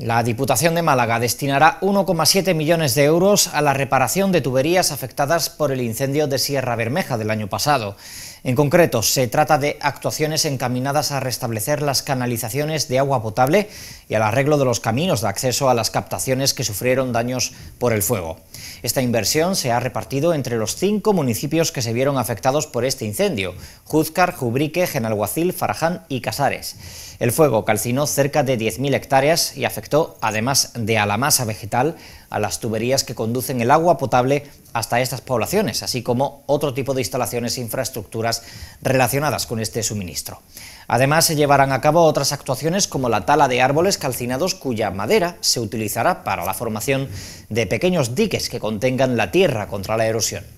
La Diputación de Málaga destinará 1,7 millones de euros a la reparación de tuberías afectadas por el incendio de Sierra Bermeja del año pasado. En concreto, se trata de actuaciones encaminadas a restablecer las canalizaciones de agua potable y al arreglo de los caminos de acceso a las captaciones que sufrieron daños por el fuego. Esta inversión se ha repartido entre los cinco municipios que se vieron afectados por este incendio, Júzcar, Jubrique, Genalguacil, Faraján y Casares. El fuego calcinó cerca de 10.000 hectáreas y afectó, además de a la masa vegetal, a las tuberías que conducen el agua potable hasta estas poblaciones, así como otro tipo de instalaciones e infraestructuras relacionadas con este suministro. Además, se llevarán a cabo otras actuaciones como la tala de árboles calcinados cuya madera se utilizará para la formación de pequeños diques que contengan la tierra contra la erosión.